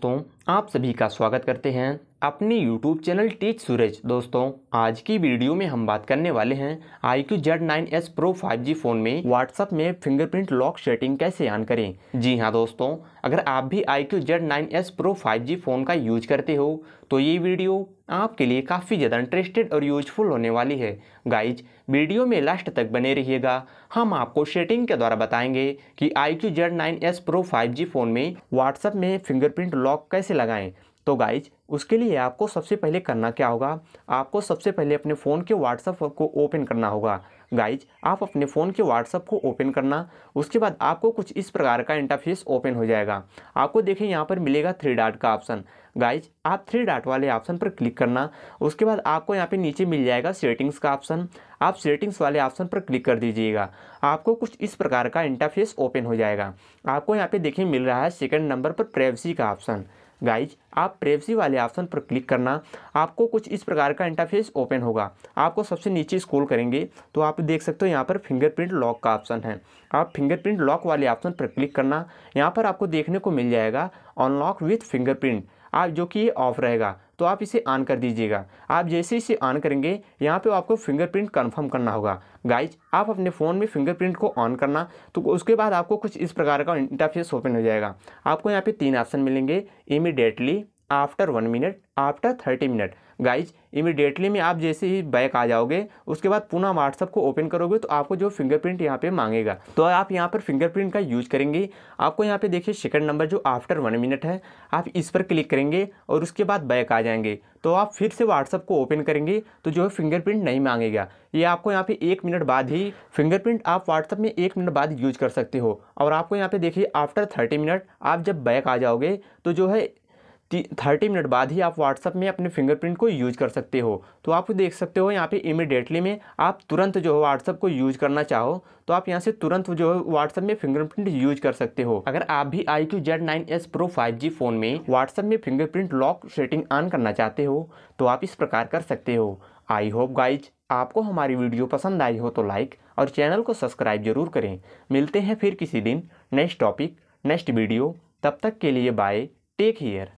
Tom आप सभी का स्वागत करते हैं अपने YouTube चैनल टीच सूरज दोस्तों आज की वीडियो में हम बात करने वाले हैं I Q Z nine S pro five G phone में WhatsApp में फिंगरप्रिंट लॉक सेटिंग कैसे ऑन करें जी हाँ दोस्तों अगर आप भी I Q Z nine S pro five G phone का यूज करते हो तो ये वीडियो आपके लिए काफ़ी ज़्यादा इंटरेस्टेड और यूजफुल होने वाली है गाइज वीडियो में लास्ट तक बने रहिएगा हम आपको सेटिंग के द्वारा बताएंगे कि I Q Z nine S pro five G phone में व्हाट्सएप में फिंगरप्रिंट लॉक कैसे लगाएं तो गाइज उसके लिए आपको सबसे पहले करना क्या होगा आपको सबसे पहले अपने फ़ोन के व्हाट्सअप को ओपन करना होगा गाइज आप अपने फ़ोन के व्हाट्सअप को ओपन करना उसके बाद आपको कुछ इस प्रकार का इंटरफेस ओपन हो जाएगा आपको देखें यहाँ पर मिलेगा थ्री डाट का ऑप्शन गाइज आप थ्री डाट वाले ऑप्शन पर क्लिक करना उसके बाद आपको यहाँ पे नीचे मिल जाएगा सेटिंग्स का ऑप्शन आप सेटिंग्स वाले ऑप्शन पर क्लिक कर दीजिएगा आपको कुछ इस प्रकार का इंटरफेस ओपन हो जाएगा आपको यहाँ पर देखें मिल रहा है सेकेंड नंबर पर प्राइवेसी का ऑप्शन गाइज आप प्रेवसी वाले ऑप्शन पर क्लिक करना आपको कुछ इस प्रकार का इंटरफेस ओपन होगा आपको सबसे नीचे स्क्रॉल करेंगे तो आप देख सकते हो यहाँ पर फिंगरप्रिंट लॉक का ऑप्शन है आप फिंगरप्रिंट लॉक वाले ऑप्शन पर क्लिक करना यहाँ पर आपको देखने को मिल जाएगा अनलॉक विथ फिंगरप्रिंट आप जो कि ये ऑफ रहेगा तो आप इसे ऑन कर दीजिएगा आप जैसे इसे ऑन करेंगे यहाँ पे आपको फिंगरप्रिंट कंफर्म करना होगा गाइज आप अपने फ़ोन में फिंगरप्रिंट को ऑन करना तो उसके बाद आपको कुछ इस प्रकार का इंटरफेस ओपन हो जाएगा आपको यहाँ पे तीन ऑप्शन मिलेंगे immediately after one minute after thirty minute guys immediately में आप जैसे ही बैक आ जाओगे उसके बाद पुनः व्हाट्सअप को ओपन करोगे तो आपको जो फिंगरप्रिंट यहाँ पे मांगेगा तो आप यहाँ पर फिंगरप्रिंट का यूज करेंगे आपको यहाँ पे देखिए सेकंड नंबर जो आफ्टर वन मिनट है आप इस पर क्लिक करेंगे और उसके बाद बैक आ जाएंगे तो आप फिर से व्हाट्सअप को ओपन करेंगे तो जो है फिंगरप्रिंट नहीं मांगेगा ये आपको यहाँ पर एक मिनट बाद ही फिंगरप्रिंट आप व्हाट्सअप में एक मिनट बाद यूज कर सकते हो और आपको यहाँ पर देखिए आफ्टर थर्टी मिनट आप जब बैक आ जाओगे तो जो है थर्टी मिनट बाद ही आप व्हाट्सअप में अपने फिंगरप्रिंट को यूज कर सकते हो तो आप देख सकते हो यहाँ पे इमिडिएटली में आप तुरंत जो है व्हाट्सअप को यूज करना चाहो तो आप यहाँ से तुरंत जो है व्हाट्सअप में फिंगरप्रिंट यूज कर सकते हो अगर आप भी I Q Z nine S pro five G phone में व्हाट्सअप में फिंगरप्रिंट लॉक सेटिंग ऑन करना चाहते हो तो आप इस प्रकार कर सकते हो आई होप गाइज आपको हमारी वीडियो पसंद आई हो तो लाइक और चैनल को सब्सक्राइब जरूर करें मिलते हैं फिर किसी दिन नेक्स्ट टॉपिक नेक्स्ट वीडियो तब तक के लिए बाय टेक केयर